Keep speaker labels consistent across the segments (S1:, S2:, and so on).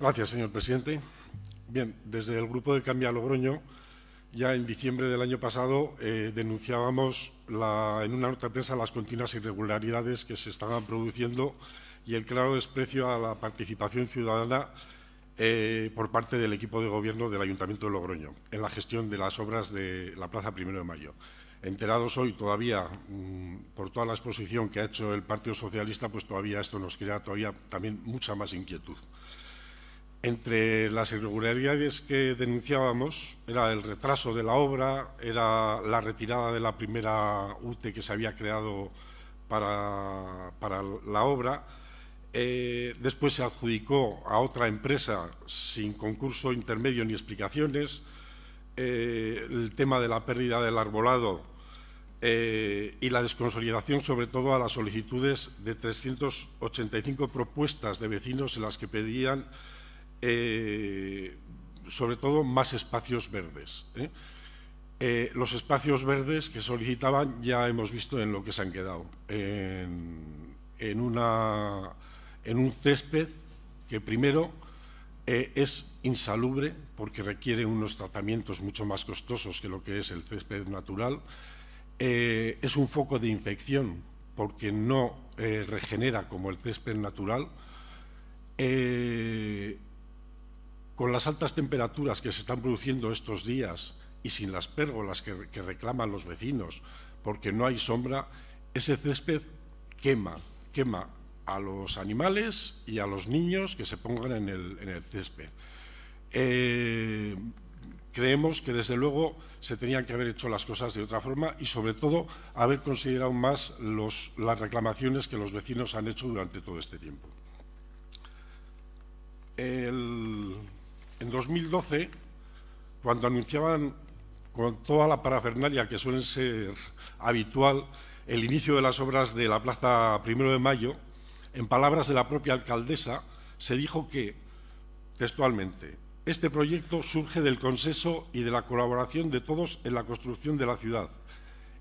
S1: Gracias, señor presidente. Bien, desde el Grupo de Cambia Logroño, ya en diciembre del año pasado eh, denunciábamos en una nota de prensa las continuas irregularidades que se estaban produciendo y el claro desprecio a la participación ciudadana eh, por parte del equipo de gobierno del Ayuntamiento de Logroño en la gestión de las obras de la Plaza Primero de Mayo. Enterados hoy todavía mm, por toda la exposición que ha hecho el Partido Socialista, pues todavía esto nos crea todavía también mucha más inquietud. Entre las irregularidades que denunciábamos era el retraso de la obra, era la retirada de la primera UTE que se había creado para, la obra, eh, después se adjudicó a otra empresa sin concurso intermedio ni explicaciones, eh, el tema de la pérdida del arbolado eh, y la desconsolidación sobre todo a las solicitudes de 385 propuestas de vecinos en las que pedían eh, sobre todo más espacios verdes. ¿eh? Eh, los espacios verdes que solicitaban ya hemos visto en lo que se han quedado, en, una, en un césped que primero es insalubre porque requiere unos tratamientos mucho más costosos que lo que es el césped natural, es un foco de infección porque no regenera como el césped natural, con las altas temperaturas que se están produciendo estos días y sin las pérgolas que, reclaman los vecinos, porque no hay sombra, ese césped quema, quema a los animales y a los niños que se pongan en el, césped. Eh, creemos que desde luego se tenían que haber hecho las cosas de otra forma y sobre todo haber considerado más las reclamaciones que los vecinos han hecho durante todo este tiempo. El, en 2012, cuando anunciaban con toda la parafernalia que suele ser habitual el inicio de las obras de la Plaza Primero de Mayo, en palabras de la propia alcaldesa, se dijo que, textualmente, este proyecto surge del consenso y de la colaboración de todos en la construcción de la ciudad,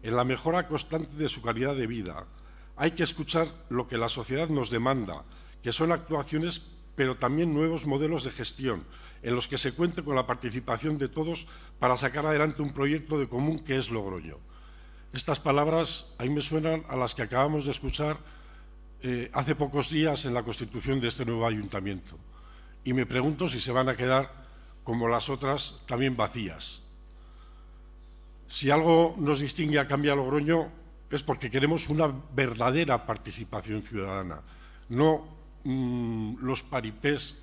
S1: en la mejora constante de su calidad de vida. Hay que escuchar lo que la sociedad nos demanda, que son actuaciones pero también nuevos modelos de gestión, en los que se cuente con la participación de todos para sacar adelante un proyecto de común que es Logroño. Estas palabras mí me suenan a las que acabamos de escuchar eh, hace pocos días en la constitución de este nuevo ayuntamiento. Y me pregunto si se van a quedar, como las otras, también vacías. Si algo nos distingue a Cambia Logroño es porque queremos una verdadera participación ciudadana, no Mm, los paripés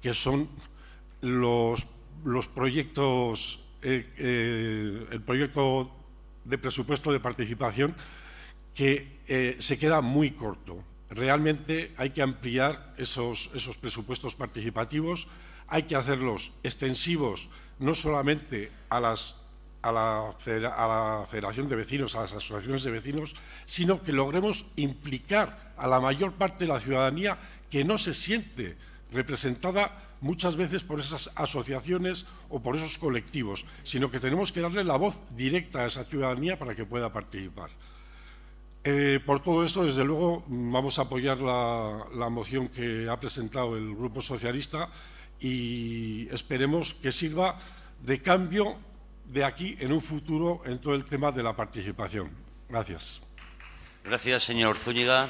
S1: que son los, los proyectos, eh, eh, el proyecto de presupuesto de participación que eh, se queda muy corto. Realmente hay que ampliar esos, esos presupuestos participativos, hay que hacerlos extensivos no solamente a, las, a la Federación de Vecinos, a las asociaciones de vecinos, sino que logremos implicar a la mayor parte de la ciudadanía que no se siente representada muchas veces por esas asociaciones o por esos colectivos, sino que tenemos que darle la voz directa a esa ciudadanía para que pueda participar. Eh, por todo esto, desde luego, vamos a apoyar la, moción que ha presentado el Grupo Socialista y esperemos que sirva de cambio de aquí en un futuro en todo el tema de la participación. Gracias. Gracias, señor Zúñiga.